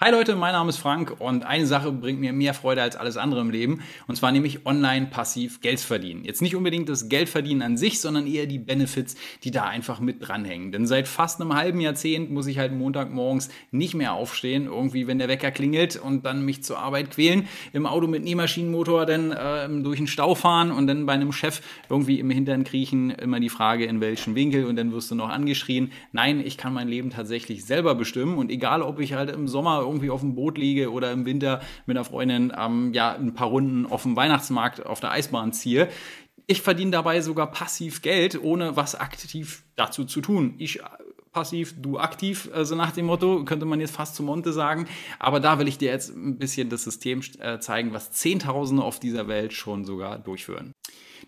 Hi Leute, mein Name ist Frank und eine Sache bringt mir mehr Freude als alles andere im Leben und zwar nämlich online passiv Geld verdienen. Jetzt nicht unbedingt das Geld verdienen an sich, sondern eher die Benefits, die da einfach mit dranhängen. Denn seit fast einem halben Jahrzehnt muss ich halt Montagmorgens nicht mehr aufstehen, irgendwie wenn der Wecker klingelt und dann mich zur Arbeit quälen, im Auto mit Nähmaschinenmotor dann äh, durch den Stau fahren und dann bei einem Chef irgendwie im Hintern kriechen, immer die Frage in welchen Winkel und dann wirst du noch angeschrien. Nein, ich kann mein Leben tatsächlich selber bestimmen und egal ob ich halt im Sommer irgendwie auf dem Boot liege oder im Winter mit einer Freundin ähm, ja, ein paar Runden auf dem Weihnachtsmarkt auf der Eisbahn ziehe. Ich verdiene dabei sogar passiv Geld, ohne was aktiv dazu zu tun. Ich äh, passiv, du aktiv, also nach dem Motto, könnte man jetzt fast zu Monte sagen. Aber da will ich dir jetzt ein bisschen das System äh, zeigen, was Zehntausende auf dieser Welt schon sogar durchführen.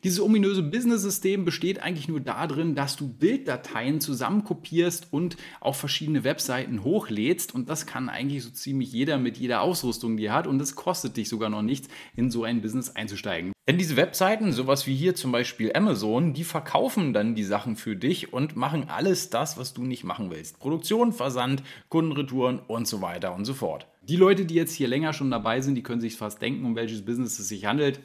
Dieses ominöse Business-System besteht eigentlich nur darin, dass du Bilddateien zusammenkopierst und auf verschiedene Webseiten hochlädst. Und das kann eigentlich so ziemlich jeder mit jeder Ausrüstung, die er hat. Und es kostet dich sogar noch nichts, in so ein Business einzusteigen. Denn diese Webseiten, sowas wie hier zum Beispiel Amazon, die verkaufen dann die Sachen für dich und machen alles das, was du nicht machen willst. Produktion, Versand, Kundenretouren und so weiter und so fort. Die Leute, die jetzt hier länger schon dabei sind, die können sich fast denken, um welches Business es sich handelt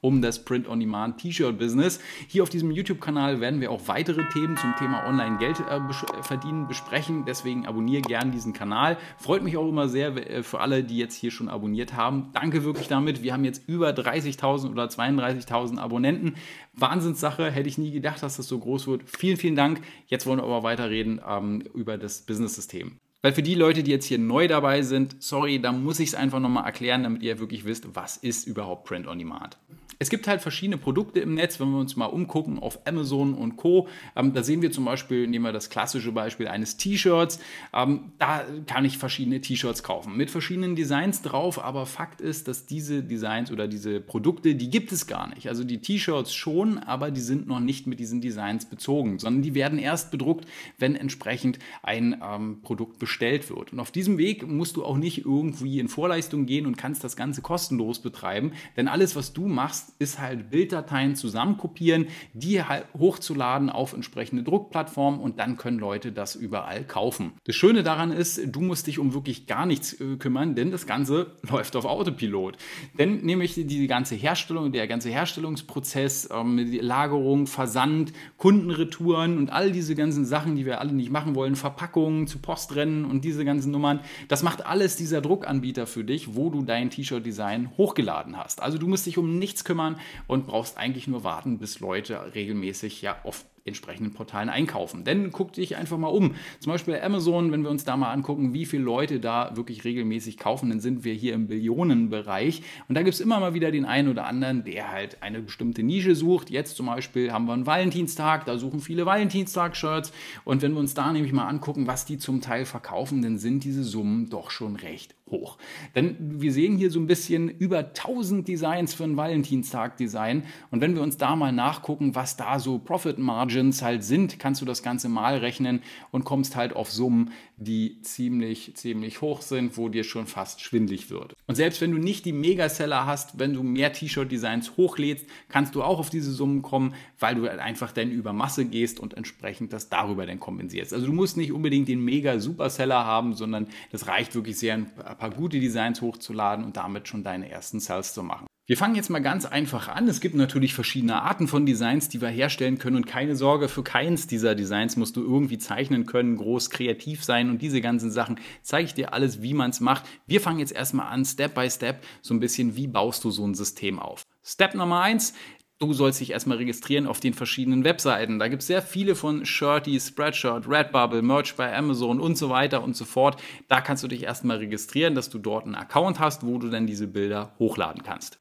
um das Print-on-Demand-T-Shirt-Business. Hier auf diesem YouTube-Kanal werden wir auch weitere Themen zum Thema Online-Geld äh, äh, verdienen besprechen. Deswegen abonniere gern diesen Kanal. Freut mich auch immer sehr äh, für alle, die jetzt hier schon abonniert haben. Danke wirklich damit. Wir haben jetzt über 30.000 oder 32.000 Abonnenten. Wahnsinnssache. Hätte ich nie gedacht, dass das so groß wird. Vielen, vielen Dank. Jetzt wollen wir aber weiterreden ähm, über das Business-System. Weil für die Leute, die jetzt hier neu dabei sind, sorry, da muss ich es einfach nochmal erklären, damit ihr wirklich wisst, was ist überhaupt Print on Demand es gibt halt verschiedene Produkte im Netz, wenn wir uns mal umgucken auf Amazon und Co. Ähm, da sehen wir zum Beispiel, nehmen wir das klassische Beispiel eines T-Shirts. Ähm, da kann ich verschiedene T-Shirts kaufen mit verschiedenen Designs drauf, aber Fakt ist, dass diese Designs oder diese Produkte, die gibt es gar nicht. Also die T-Shirts schon, aber die sind noch nicht mit diesen Designs bezogen, sondern die werden erst bedruckt, wenn entsprechend ein ähm, Produkt bestellt wird. Und auf diesem Weg musst du auch nicht irgendwie in Vorleistung gehen und kannst das Ganze kostenlos betreiben, denn alles, was du machst, machst, ist halt Bilddateien zusammenkopieren, die halt hochzuladen auf entsprechende Druckplattformen und dann können Leute das überall kaufen. Das Schöne daran ist, du musst dich um wirklich gar nichts äh, kümmern, denn das Ganze läuft auf Autopilot. Denn nämlich die ganze Herstellung, der ganze Herstellungsprozess, ähm, Lagerung, Versand, Kundenretouren und all diese ganzen Sachen, die wir alle nicht machen wollen, Verpackungen zu Postrennen und diese ganzen Nummern, das macht alles dieser Druckanbieter für dich, wo du dein T-Shirt-Design hochgeladen hast. Also du musst dich um nichts kümmern kümmern und brauchst eigentlich nur warten, bis Leute regelmäßig ja oft entsprechenden Portalen einkaufen. Denn guck dich einfach mal um. Zum Beispiel Amazon, wenn wir uns da mal angucken, wie viele Leute da wirklich regelmäßig kaufen, dann sind wir hier im Billionenbereich. Und da gibt es immer mal wieder den einen oder anderen, der halt eine bestimmte Nische sucht. Jetzt zum Beispiel haben wir einen Valentinstag, da suchen viele Valentinstag-Shirts. Und wenn wir uns da nämlich mal angucken, was die zum Teil verkaufen, dann sind diese Summen doch schon recht hoch. Denn wir sehen hier so ein bisschen über 1000 Designs für ein Valentinstag-Design. Und wenn wir uns da mal nachgucken, was da so Profit Margin Margins halt sind, kannst du das Ganze mal rechnen und kommst halt auf Summen, die ziemlich, ziemlich hoch sind, wo dir schon fast schwindlig wird. Und selbst wenn du nicht die Megaseller hast, wenn du mehr T-Shirt-Designs hochlädst, kannst du auch auf diese Summen kommen, weil du halt einfach dann über Masse gehst und entsprechend das darüber dann kompensierst. Also du musst nicht unbedingt den Mega-Superseller haben, sondern das reicht wirklich sehr, ein paar gute Designs hochzuladen und damit schon deine ersten Sales zu machen. Wir fangen jetzt mal ganz einfach an. Es gibt natürlich verschiedene Arten von Designs, die wir herstellen können und keine Sorge, für keins dieser Designs musst du irgendwie zeichnen können, groß kreativ sein und diese ganzen Sachen. Zeige ich dir alles, wie man es macht. Wir fangen jetzt erstmal an, Step by Step, so ein bisschen, wie baust du so ein System auf. Step Nummer eins, du sollst dich erstmal registrieren auf den verschiedenen Webseiten. Da gibt es sehr viele von Shirty, Spreadshirt, Redbubble, Merch bei Amazon und so weiter und so fort. Da kannst du dich erstmal registrieren, dass du dort einen Account hast, wo du dann diese Bilder hochladen kannst.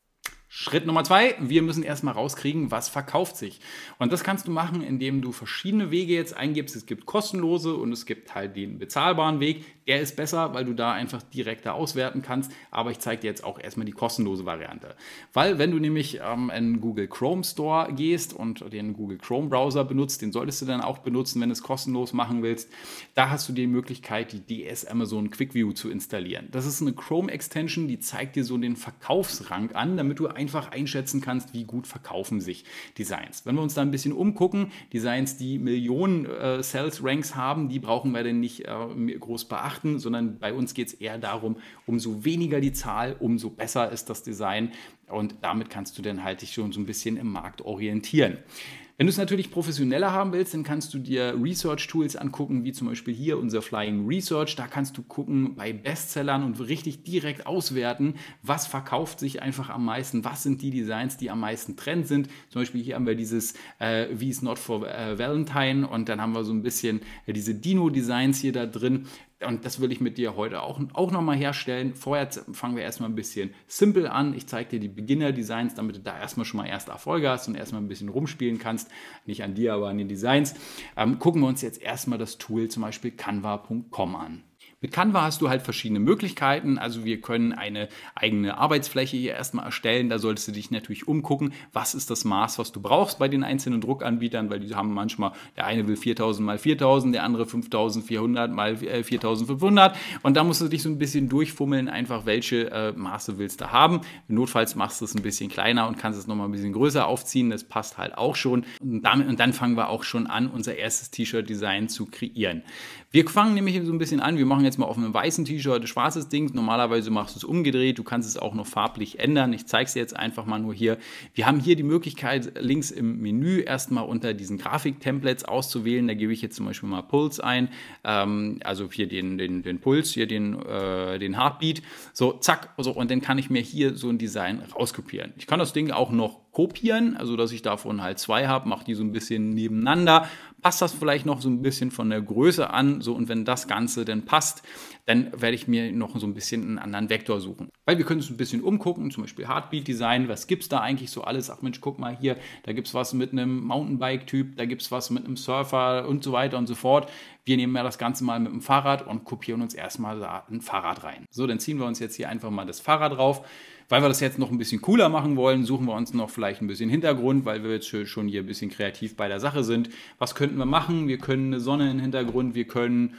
Schritt Nummer zwei, wir müssen erstmal rauskriegen, was verkauft sich. Und das kannst du machen, indem du verschiedene Wege jetzt eingibst. Es gibt kostenlose und es gibt halt den bezahlbaren Weg. Der ist besser, weil du da einfach direkter auswerten kannst. Aber ich zeige dir jetzt auch erstmal die kostenlose Variante. Weil wenn du nämlich ähm, in Google Chrome Store gehst und den Google Chrome Browser benutzt, den solltest du dann auch benutzen, wenn du es kostenlos machen willst. Da hast du die Möglichkeit, die DS Amazon Quick View zu installieren. Das ist eine Chrome Extension, die zeigt dir so den Verkaufsrang an, damit du einfach einschätzen kannst, wie gut verkaufen sich Designs. Wenn wir uns da ein bisschen umgucken, Designs, die Millionen äh, Sales Ranks haben, die brauchen wir denn nicht äh, groß beachten beachten, sondern bei uns geht es eher darum, umso weniger die Zahl, umso besser ist das Design und damit kannst du dann halt dich schon so ein bisschen im Markt orientieren. Wenn du es natürlich professioneller haben willst, dann kannst du dir Research-Tools angucken, wie zum Beispiel hier unser Flying Research. Da kannst du gucken bei Bestsellern und richtig direkt auswerten, was verkauft sich einfach am meisten, was sind die Designs, die am meisten Trend sind. Zum Beispiel hier haben wir dieses äh, Wie is Not for äh, Valentine und dann haben wir so ein bisschen äh, diese Dino-Designs hier da drin und das will ich mit dir heute auch, auch nochmal herstellen. Vorher fangen wir erstmal ein bisschen simpel an. Ich zeige dir die Beginner-Designs, damit du da erstmal schon mal erst Erfolge hast und erstmal ein bisschen rumspielen kannst. Nicht an dir, aber an den Designs. Ähm, gucken wir uns jetzt erstmal das Tool zum Beispiel canva.com an. Mit Canva hast du halt verschiedene Möglichkeiten. Also wir können eine eigene Arbeitsfläche hier erstmal erstellen. Da solltest du dich natürlich umgucken, was ist das Maß, was du brauchst bei den einzelnen Druckanbietern, weil die haben manchmal, der eine will 4000 mal 4000, der andere 5400 mal 4500. Äh, und da musst du dich so ein bisschen durchfummeln, einfach welche äh, Maße willst du haben. Notfalls machst du es ein bisschen kleiner und kannst es nochmal ein bisschen größer aufziehen. Das passt halt auch schon. Und, damit, und dann fangen wir auch schon an, unser erstes T-Shirt-Design zu kreieren. Wir fangen nämlich so ein bisschen an. Wir machen jetzt jetzt mal auf einem weißen T-Shirt ein schwarzes Ding. Normalerweise machst du es umgedreht. Du kannst es auch noch farblich ändern. Ich zeige es dir jetzt einfach mal nur hier. Wir haben hier die Möglichkeit, links im Menü erstmal unter diesen Grafik-Templates auszuwählen. Da gebe ich jetzt zum Beispiel mal Puls ein. Ähm, also hier den, den, den Puls, hier den, äh, den Heartbeat. So, zack. So, und dann kann ich mir hier so ein Design rauskopieren. Ich kann das Ding auch noch kopieren, also dass ich davon halt zwei habe, mache die so ein bisschen nebeneinander, passt das vielleicht noch so ein bisschen von der Größe an, so und wenn das Ganze denn passt, dann werde ich mir noch so ein bisschen einen anderen Vektor suchen. Weil wir können uns ein bisschen umgucken, zum Beispiel Heartbeat Design, was gibt es da eigentlich so alles? Ach Mensch, guck mal hier, da gibt es was mit einem Mountainbike-Typ, da gibt es was mit einem Surfer und so weiter und so fort. Wir nehmen ja das Ganze mal mit dem Fahrrad und kopieren uns erstmal da ein Fahrrad rein. So, dann ziehen wir uns jetzt hier einfach mal das Fahrrad drauf. Weil wir das jetzt noch ein bisschen cooler machen wollen, suchen wir uns noch vielleicht ein bisschen Hintergrund, weil wir jetzt schon hier ein bisschen kreativ bei der Sache sind. Was könnten wir machen? Wir können eine Sonne in den Hintergrund, wir können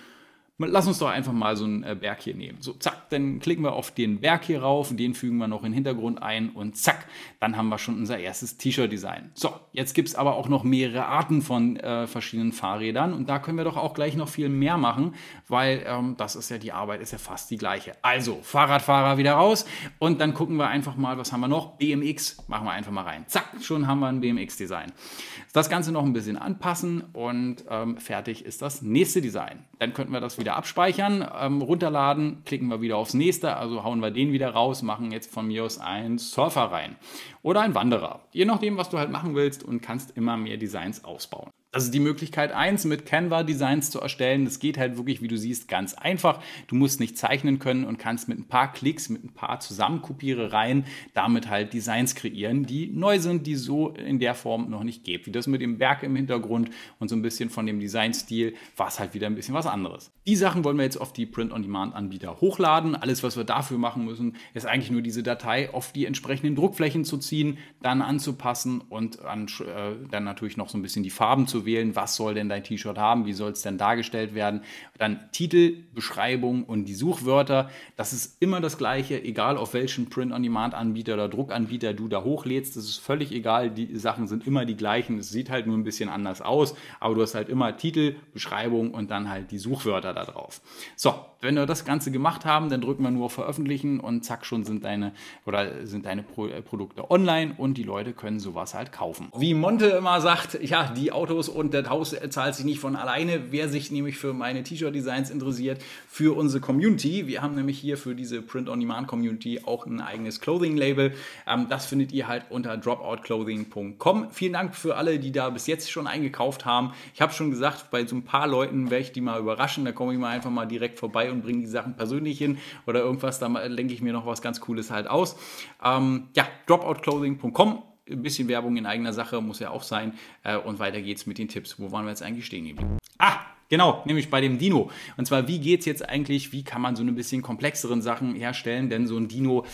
lass uns doch einfach mal so einen äh, Berg hier nehmen. So, zack, dann klicken wir auf den Berg hier rauf, den fügen wir noch in den Hintergrund ein und zack, dann haben wir schon unser erstes T-Shirt-Design. So, jetzt gibt es aber auch noch mehrere Arten von äh, verschiedenen Fahrrädern und da können wir doch auch gleich noch viel mehr machen, weil ähm, das ist ja die Arbeit, ist ja fast die gleiche. Also, Fahrradfahrer wieder raus und dann gucken wir einfach mal, was haben wir noch? BMX machen wir einfach mal rein. Zack, schon haben wir ein BMX-Design. Das Ganze noch ein bisschen anpassen und ähm, fertig ist das nächste Design. Dann könnten wir das wieder abspeichern, ähm, runterladen, klicken wir wieder aufs nächste, also hauen wir den wieder raus, machen jetzt von mir aus einen Surfer rein oder einen Wanderer. Je nachdem, was du halt machen willst und kannst immer mehr Designs ausbauen. Also die Möglichkeit 1, mit Canva Designs zu erstellen, das geht halt wirklich, wie du siehst, ganz einfach. Du musst nicht zeichnen können und kannst mit ein paar Klicks, mit ein paar Zusammenkopierereien damit halt Designs kreieren, die neu sind, die so in der Form noch nicht gibt. Wie das mit dem Berg im Hintergrund und so ein bisschen von dem Designstil war es halt wieder ein bisschen was anderes. Die Sachen wollen wir jetzt auf die Print-on-Demand-Anbieter hochladen. Alles, was wir dafür machen müssen, ist eigentlich nur diese Datei auf die entsprechenden Druckflächen zu ziehen, dann anzupassen und an, äh, dann natürlich noch so ein bisschen die Farben zu auszuwählen, was soll denn dein T-Shirt haben, wie soll es denn dargestellt werden. Dann Titel, Beschreibung und die Suchwörter. Das ist immer das Gleiche, egal auf welchen Print-on-Demand-Anbieter oder Druckanbieter du da hochlädst. Das ist völlig egal. Die Sachen sind immer die gleichen. Es sieht halt nur ein bisschen anders aus, aber du hast halt immer Titel, Beschreibung und dann halt die Suchwörter da drauf. So, wenn wir das Ganze gemacht haben, dann drücken wir nur auf Veröffentlichen und zack, schon sind deine oder sind deine Pro äh, Produkte online und die Leute können sowas halt kaufen. Wie Monte immer sagt, ja, die Autos und das Haus zahlt sich nicht von alleine. Wer sich nämlich für meine T-Shirt-Designs interessiert, für unsere Community, wir haben nämlich hier für diese Print-on-Demand-Community auch ein eigenes Clothing-Label. Ähm, das findet ihr halt unter dropoutclothing.com. Vielen Dank für alle, die da bis jetzt schon eingekauft haben. Ich habe schon gesagt, bei so ein paar Leuten werde ich die mal überraschen. Da komme ich mal einfach mal direkt vorbei und bringe die Sachen persönlich hin oder irgendwas. Da denke ich mir noch was ganz Cooles halt aus. Ähm, ja, dropoutclothing.com ein bisschen Werbung in eigener Sache muss ja auch sein. Äh, und weiter geht's mit den Tipps. Wo waren wir jetzt eigentlich stehen geblieben? Ah! Genau, nämlich bei dem Dino. Und zwar, wie geht's jetzt eigentlich, wie kann man so ein bisschen komplexeren Sachen herstellen? Denn so ein Dino,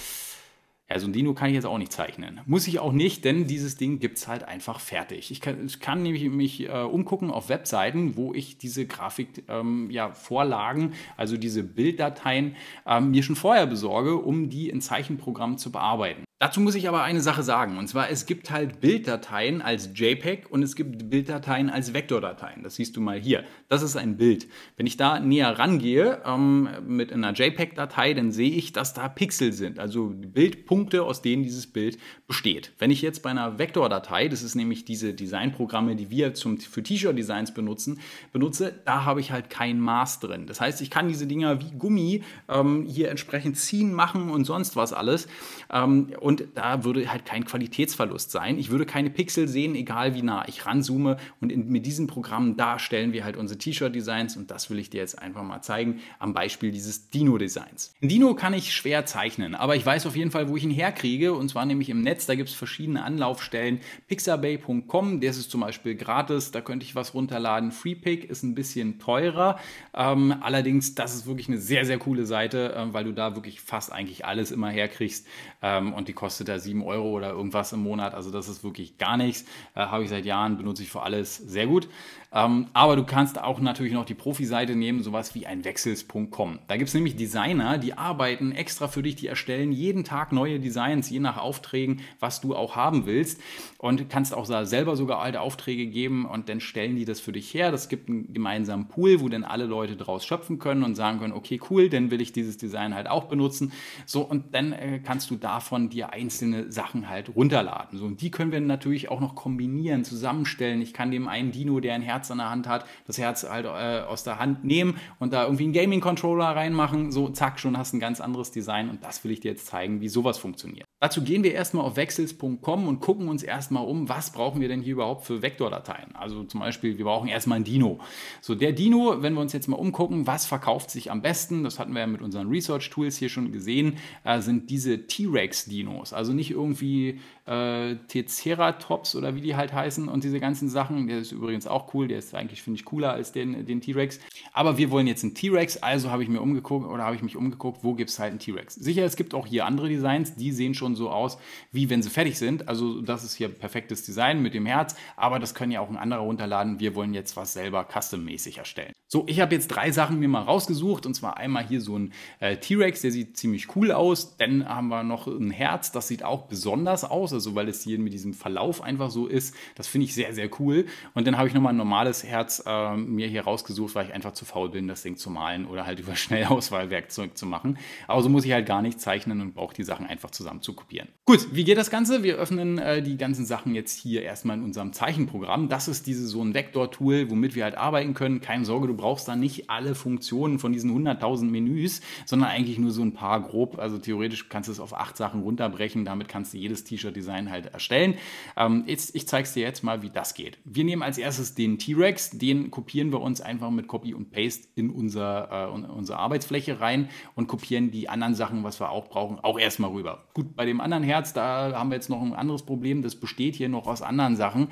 ja, so ein Dino kann ich jetzt auch nicht zeichnen. Muss ich auch nicht, denn dieses Ding gibt es halt einfach fertig. Ich kann, ich kann nämlich mich äh, umgucken auf Webseiten, wo ich diese Grafikvorlagen, ähm, ja, also diese Bilddateien, ähm, mir schon vorher besorge, um die in Zeichenprogrammen zu bearbeiten. Dazu muss ich aber eine Sache sagen. Und zwar, es gibt halt Bilddateien als JPEG und es gibt Bilddateien als Vektordateien. Das siehst du mal hier. Das ist ein Bild. Wenn ich da näher rangehe ähm, mit einer JPEG-Datei, dann sehe ich, dass da Pixel sind. Also Bildpunkte, aus denen dieses Bild besteht. Wenn ich jetzt bei einer Vektordatei, das ist nämlich diese Designprogramme, die wir zum, für T-Shirt-Designs benutzen, benutze, da habe ich halt kein Maß drin. Das heißt, ich kann diese Dinger wie Gummi ähm, hier entsprechend ziehen, machen und sonst was alles. Ähm, und und da würde halt kein Qualitätsverlust sein. Ich würde keine Pixel sehen, egal wie nah ich ranzoome. Und in, mit diesen Programmen, da stellen wir halt unsere T-Shirt-Designs. Und das will ich dir jetzt einfach mal zeigen am Beispiel dieses Dino-Designs. Dino kann ich schwer zeichnen, aber ich weiß auf jeden Fall, wo ich ihn herkriege. Und zwar nämlich im Netz. Da gibt es verschiedene Anlaufstellen. Pixabay.com, der ist zum Beispiel gratis. Da könnte ich was runterladen. FreePick ist ein bisschen teurer. Ähm, allerdings, das ist wirklich eine sehr, sehr coole Seite, äh, weil du da wirklich fast eigentlich alles immer herkriegst. Ähm, und die kostet er 7 Euro oder irgendwas im Monat. Also das ist wirklich gar nichts. Äh, Habe ich seit Jahren, benutze ich für alles sehr gut. Ähm, aber du kannst auch natürlich noch die Profi-Seite nehmen, sowas wie ein Wechsels.com. Da gibt es nämlich Designer, die arbeiten extra für dich, die erstellen jeden Tag neue Designs, je nach Aufträgen, was du auch haben willst. Und kannst auch selber sogar alte Aufträge geben und dann stellen die das für dich her. Das gibt einen gemeinsamen Pool, wo dann alle Leute draus schöpfen können und sagen können, okay, cool, dann will ich dieses Design halt auch benutzen. So, und dann äh, kannst du davon dir einzelne Sachen halt runterladen. So, und die können wir natürlich auch noch kombinieren, zusammenstellen. Ich kann dem einen Dino, der ein Herz Herz in der Hand hat, das Herz halt äh, aus der Hand nehmen und da irgendwie einen Gaming-Controller reinmachen, so zack, schon hast ein ganz anderes Design und das will ich dir jetzt zeigen, wie sowas funktioniert. Dazu gehen wir erstmal auf wechsels.com und gucken uns erstmal um, was brauchen wir denn hier überhaupt für Vektordateien. Also zum Beispiel, wir brauchen erstmal ein Dino. So, der Dino, wenn wir uns jetzt mal umgucken, was verkauft sich am besten, das hatten wir ja mit unseren Research-Tools hier schon gesehen, äh, sind diese T-Rex-Dinos. Also nicht irgendwie äh, Triceratops oder wie die halt heißen und diese ganzen Sachen. Der ist übrigens auch cool, der ist eigentlich, finde ich, cooler als den, den T-Rex. Aber wir wollen jetzt einen T-Rex, also habe ich mir umgeguckt oder habe ich mich umgeguckt, wo gibt es halt einen T-Rex. Sicher, es gibt auch hier andere Designs, die sehen schon so aus, wie wenn sie fertig sind. Also das ist hier perfektes Design mit dem Herz, aber das können ja auch ein anderer runterladen. Wir wollen jetzt was selber custom-mäßig erstellen. So, ich habe jetzt drei Sachen mir mal rausgesucht und zwar einmal hier so ein äh, T-Rex, der sieht ziemlich cool aus. Dann haben wir noch ein Herz, das sieht auch besonders aus, also weil es hier mit diesem Verlauf einfach so ist. Das finde ich sehr, sehr cool. Und dann habe ich nochmal ein normales normales Herz äh, mir hier rausgesucht, weil ich einfach zu faul bin, das Ding zu malen oder halt über Schnellauswahlwerkzeug zu machen. Aber so muss ich halt gar nicht zeichnen und brauche die Sachen einfach zusammen zu kopieren. Gut, wie geht das Ganze? Wir öffnen äh, die ganzen Sachen jetzt hier erstmal in unserem Zeichenprogramm. Das ist diese so ein Vektor-Tool, womit wir halt arbeiten können. Keine Sorge, du brauchst da nicht alle Funktionen von diesen 100.000 Menüs, sondern eigentlich nur so ein paar grob. Also theoretisch kannst du es auf acht Sachen runterbrechen. Damit kannst du jedes T-Shirt-Design halt erstellen. Ähm, jetzt, ich zeige es dir jetzt mal, wie das geht. Wir nehmen als erstes den T-Shirt T-Rex, den kopieren wir uns einfach mit Copy und Paste in unser, äh, unsere Arbeitsfläche rein und kopieren die anderen Sachen, was wir auch brauchen, auch erstmal rüber. Gut, bei dem anderen Herz, da haben wir jetzt noch ein anderes Problem, das besteht hier noch aus anderen Sachen.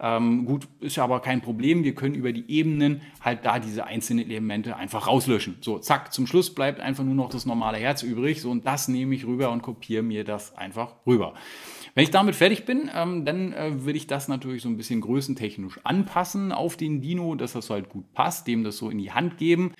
Ähm, gut, ist aber kein Problem, wir können über die Ebenen halt da diese einzelnen Elemente einfach rauslöschen. So, zack, zum Schluss bleibt einfach nur noch das normale Herz übrig, so und das nehme ich rüber und kopiere mir das einfach rüber. Wenn ich damit fertig bin, ähm, dann äh, will ich das natürlich so ein bisschen größentechnisch anpassen auf den Dino, dass das halt gut passt, dem das so in die Hand geben.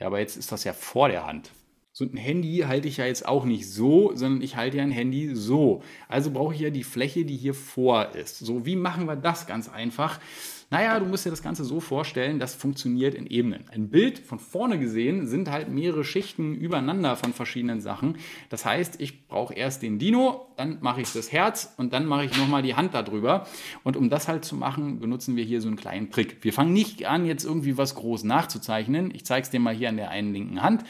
Ja, aber jetzt ist das ja vor der Hand. So ein Handy halte ich ja jetzt auch nicht so, sondern ich halte ja ein Handy so. Also brauche ich ja die Fläche, die hier vor ist. So, wie machen wir das ganz einfach? Naja, du musst dir das Ganze so vorstellen, das funktioniert in Ebenen. Ein Bild von vorne gesehen sind halt mehrere Schichten übereinander von verschiedenen Sachen. Das heißt, ich brauche erst den Dino, dann mache ich das Herz und dann mache ich nochmal die Hand darüber. Und um das halt zu machen, benutzen wir hier so einen kleinen Trick. Wir fangen nicht an, jetzt irgendwie was groß nachzuzeichnen. Ich zeige es dir mal hier an der einen linken Hand.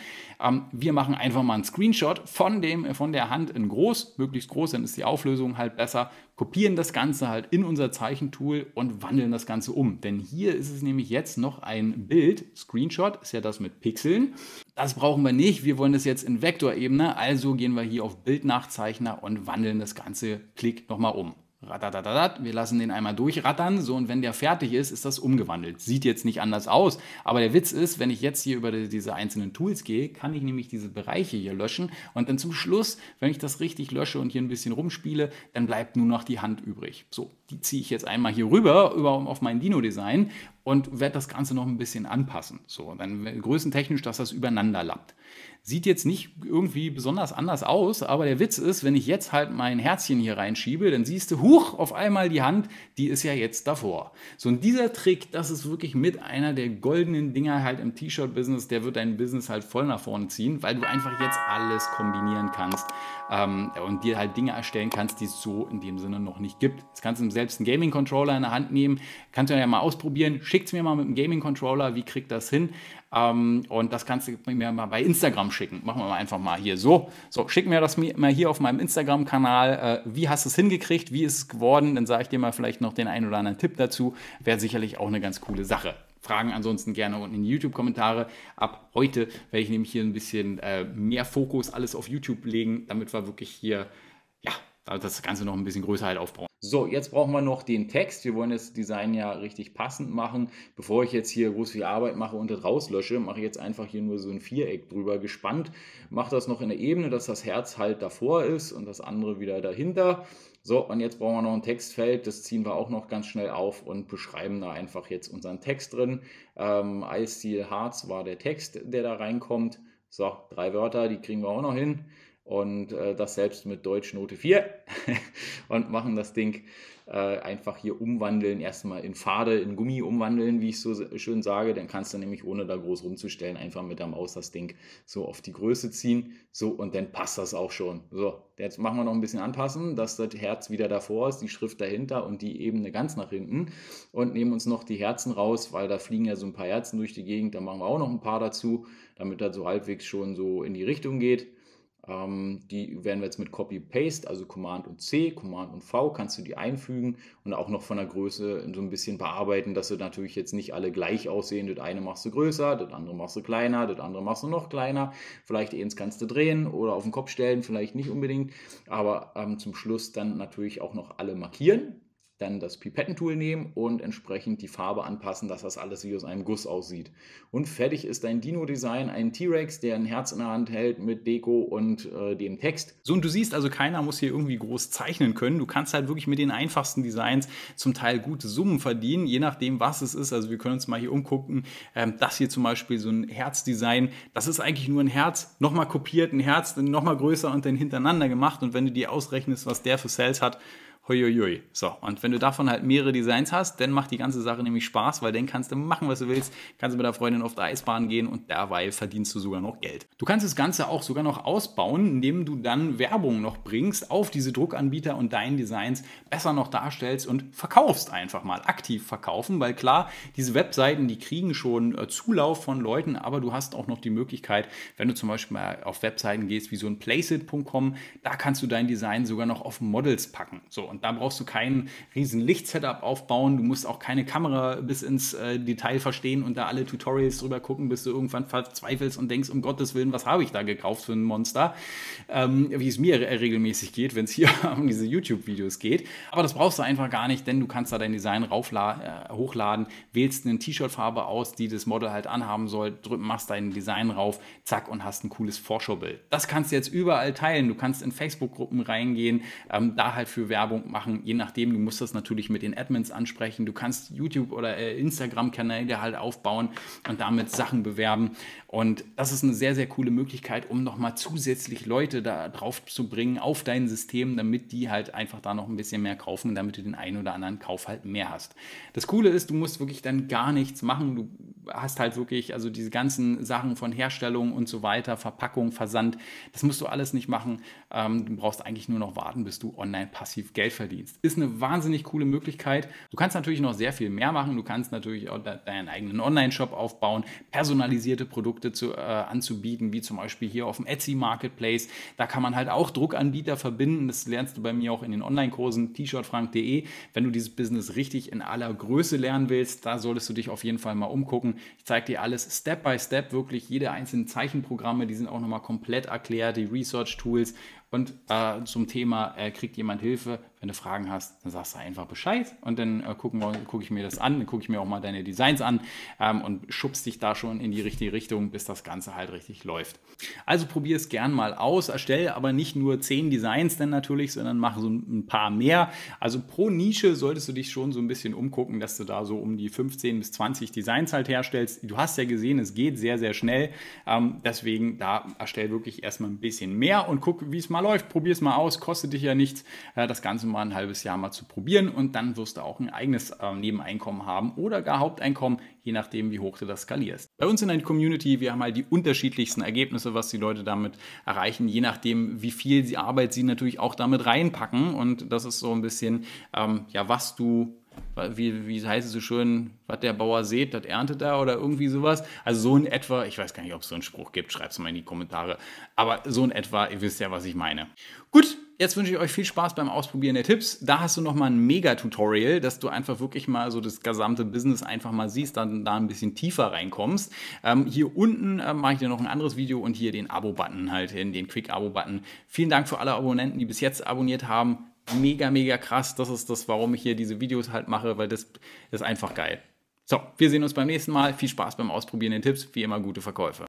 Ähm, wir machen einfach mal einen Screenshot von, dem, von der Hand in groß, möglichst groß, dann ist die Auflösung halt besser kopieren das Ganze halt in unser Zeichentool und wandeln das Ganze um. Denn hier ist es nämlich jetzt noch ein Bild. Screenshot ist ja das mit Pixeln. Das brauchen wir nicht. Wir wollen das jetzt in Vektorebene. Also gehen wir hier auf Bildnachzeichner und wandeln das ganze Klick nochmal um wir lassen den einmal durchrattern, so und wenn der fertig ist, ist das umgewandelt. Sieht jetzt nicht anders aus, aber der Witz ist, wenn ich jetzt hier über diese einzelnen Tools gehe, kann ich nämlich diese Bereiche hier löschen und dann zum Schluss, wenn ich das richtig lösche und hier ein bisschen rumspiele, dann bleibt nur noch die Hand übrig. So, die ziehe ich jetzt einmal hier rüber, über auf mein Dino-Design und werde das Ganze noch ein bisschen anpassen. So, dann größentechnisch, dass das übereinander lappt. Sieht jetzt nicht irgendwie besonders anders aus, aber der Witz ist, wenn ich jetzt halt mein Herzchen hier reinschiebe, dann siehst du, huch, auf einmal die Hand, die ist ja jetzt davor. So, und dieser Trick, das ist wirklich mit einer der goldenen Dinger halt im T-Shirt-Business, der wird dein Business halt voll nach vorne ziehen, weil du einfach jetzt alles kombinieren kannst ähm, und dir halt Dinge erstellen kannst, die es so in dem Sinne noch nicht gibt. Jetzt kannst du selbst einen Gaming-Controller in der Hand nehmen, kannst du ja mal ausprobieren, schickt es mir mal mit dem Gaming-Controller, wie kriegt das hin? Ähm, und das kannst du mir mal bei Instagram schicken. Machen wir mal einfach mal hier so. So, schick mir das mal hier auf meinem Instagram-Kanal. Äh, wie hast du es hingekriegt? Wie ist es geworden? Dann sage ich dir mal vielleicht noch den einen oder anderen Tipp dazu. Wäre sicherlich auch eine ganz coole Sache. Fragen ansonsten gerne unten in die YouTube-Kommentare. Ab heute werde ich nämlich hier ein bisschen äh, mehr Fokus alles auf YouTube legen, damit wir wirklich hier, ja, das Ganze noch ein bisschen größer halt aufbauen. So, jetzt brauchen wir noch den Text. Wir wollen das Design ja richtig passend machen. Bevor ich jetzt hier groß viel Arbeit mache und das rauslösche, mache ich jetzt einfach hier nur so ein Viereck drüber gespannt. Mache das noch in der Ebene, dass das Herz halt davor ist und das andere wieder dahinter. So, und jetzt brauchen wir noch ein Textfeld. Das ziehen wir auch noch ganz schnell auf und beschreiben da einfach jetzt unseren Text drin. Ähm, Eisstil Harz war der Text, der da reinkommt. So, drei Wörter, die kriegen wir auch noch hin und äh, das selbst mit Deutschnote 4 und machen das Ding äh, einfach hier umwandeln, erstmal in Pfade, in Gummi umwandeln, wie ich so schön sage. Dann kannst du nämlich, ohne da groß rumzustellen, einfach mit der Maus das Ding so auf die Größe ziehen. So, und dann passt das auch schon. So, jetzt machen wir noch ein bisschen anpassen, dass das Herz wieder davor ist, die Schrift dahinter und die Ebene ganz nach hinten. Und nehmen uns noch die Herzen raus, weil da fliegen ja so ein paar Herzen durch die Gegend. Da machen wir auch noch ein paar dazu, damit das so halbwegs schon so in die Richtung geht. Ähm, die werden wir jetzt mit Copy-Paste, also Command und C, Command und V, kannst du die einfügen und auch noch von der Größe so ein bisschen bearbeiten, dass sie natürlich jetzt nicht alle gleich aussehen. Das eine machst du größer, das andere machst du kleiner, das andere machst du noch kleiner. Vielleicht eins kannst du drehen oder auf den Kopf stellen, vielleicht nicht unbedingt. Aber ähm, zum Schluss dann natürlich auch noch alle markieren dann das Pipettentool nehmen und entsprechend die Farbe anpassen, dass das alles wie aus einem Guss aussieht. Und fertig ist dein Dino-Design, ein T-Rex, der ein Herz in der Hand hält mit Deko und äh, dem Text. So, und du siehst also, keiner muss hier irgendwie groß zeichnen können. Du kannst halt wirklich mit den einfachsten Designs zum Teil gute Summen verdienen, je nachdem, was es ist. Also wir können uns mal hier umgucken. Ähm, das hier zum Beispiel, so ein Herz-Design, das ist eigentlich nur ein Herz, nochmal kopiert, ein Herz, dann nochmal größer und dann hintereinander gemacht. Und wenn du dir ausrechnest, was der für Sales hat, Huiuiui. So, und wenn du davon halt mehrere Designs hast, dann macht die ganze Sache nämlich Spaß, weil dann kannst du machen, was du willst, kannst du mit der Freundin auf der Eisbahn gehen und dabei verdienst du sogar noch Geld. Du kannst das Ganze auch sogar noch ausbauen, indem du dann Werbung noch bringst auf diese Druckanbieter und deinen Designs besser noch darstellst und verkaufst einfach mal, aktiv verkaufen, weil klar, diese Webseiten, die kriegen schon äh, Zulauf von Leuten, aber du hast auch noch die Möglichkeit, wenn du zum Beispiel mal auf Webseiten gehst, wie so ein placeit.com, da kannst du dein Design sogar noch auf Models packen. So, und und da brauchst du kein riesen Lichtsetup aufbauen. Du musst auch keine Kamera bis ins äh, Detail verstehen und da alle Tutorials drüber gucken, bis du irgendwann verzweifelst und denkst, um Gottes Willen, was habe ich da gekauft für ein Monster? Ähm, wie es mir regelmäßig geht, wenn es hier um diese YouTube-Videos geht. Aber das brauchst du einfach gar nicht, denn du kannst da dein Design äh, hochladen, wählst eine T-Shirt-Farbe aus, die das Model halt anhaben soll, drück, machst dein Design rauf, zack und hast ein cooles Vorschaubild. Das kannst du jetzt überall teilen. Du kannst in Facebook-Gruppen reingehen, ähm, da halt für Werbung machen, je nachdem, du musst das natürlich mit den Admins ansprechen, du kannst YouTube oder äh, Instagram-Kanäle halt aufbauen und damit Sachen bewerben und das ist eine sehr, sehr coole Möglichkeit, um nochmal zusätzlich Leute da drauf zu bringen auf dein System, damit die halt einfach da noch ein bisschen mehr kaufen, damit du den einen oder anderen Kauf halt mehr hast. Das Coole ist, du musst wirklich dann gar nichts machen, du hast halt wirklich, also diese ganzen Sachen von Herstellung und so weiter, Verpackung, Versand, das musst du alles nicht machen. Ähm, du brauchst eigentlich nur noch warten, bis du online passiv Geld verdienst. Ist eine wahnsinnig coole Möglichkeit. Du kannst natürlich noch sehr viel mehr machen. Du kannst natürlich auch deinen eigenen Online-Shop aufbauen, personalisierte Produkte zu, äh, anzubieten, wie zum Beispiel hier auf dem Etsy Marketplace. Da kann man halt auch Druckanbieter verbinden. Das lernst du bei mir auch in den Online-Kursen t-shirtfrank.de. Wenn du dieses Business richtig in aller Größe lernen willst, da solltest du dich auf jeden Fall mal umgucken. Ich zeige dir alles Step by Step, wirklich jede einzelnen Zeichenprogramme, die sind auch nochmal komplett erklärt, die Research Tools und äh, zum Thema, äh, kriegt jemand Hilfe? Wenn du Fragen hast, dann sagst du einfach Bescheid und dann äh, gucke guck ich mir das an, dann gucke ich mir auch mal deine Designs an ähm, und schubst dich da schon in die richtige Richtung, bis das Ganze halt richtig läuft. Also probier es gern mal aus, erstelle aber nicht nur zehn Designs dann natürlich, sondern mach so ein paar mehr. Also pro Nische solltest du dich schon so ein bisschen umgucken, dass du da so um die 15 bis 20 Designs halt herstellst. Du hast ja gesehen, es geht sehr, sehr schnell. Ähm, deswegen da erstell wirklich erstmal ein bisschen mehr und guck, wie es mal mal läuft, probier es mal aus, kostet dich ja nichts, äh, das Ganze mal ein halbes Jahr mal zu probieren und dann wirst du auch ein eigenes ähm, Nebeneinkommen haben oder gar Haupteinkommen, je nachdem, wie hoch du das skalierst. Bei uns in der Community, wir haben halt die unterschiedlichsten Ergebnisse, was die Leute damit erreichen, je nachdem, wie viel Arbeit sie natürlich auch damit reinpacken und das ist so ein bisschen, ähm, ja, was du wie, wie heißt es so schön, was der Bauer sät, das erntet er oder irgendwie sowas. Also so in etwa, ich weiß gar nicht, ob es so einen Spruch gibt, schreibt es mal in die Kommentare. Aber so in etwa, ihr wisst ja, was ich meine. Gut, jetzt wünsche ich euch viel Spaß beim Ausprobieren der Tipps. Da hast du nochmal ein Mega-Tutorial, dass du einfach wirklich mal so das gesamte Business einfach mal siehst, dann da ein bisschen tiefer reinkommst. Ähm, hier unten äh, mache ich dir noch ein anderes Video und hier den Abo-Button halt hin, den Quick-Abo-Button. Vielen Dank für alle Abonnenten, die bis jetzt abonniert haben mega, mega krass. Das ist das, warum ich hier diese Videos halt mache, weil das ist einfach geil. So, wir sehen uns beim nächsten Mal. Viel Spaß beim Ausprobieren den Tipps. Wie immer gute Verkäufe.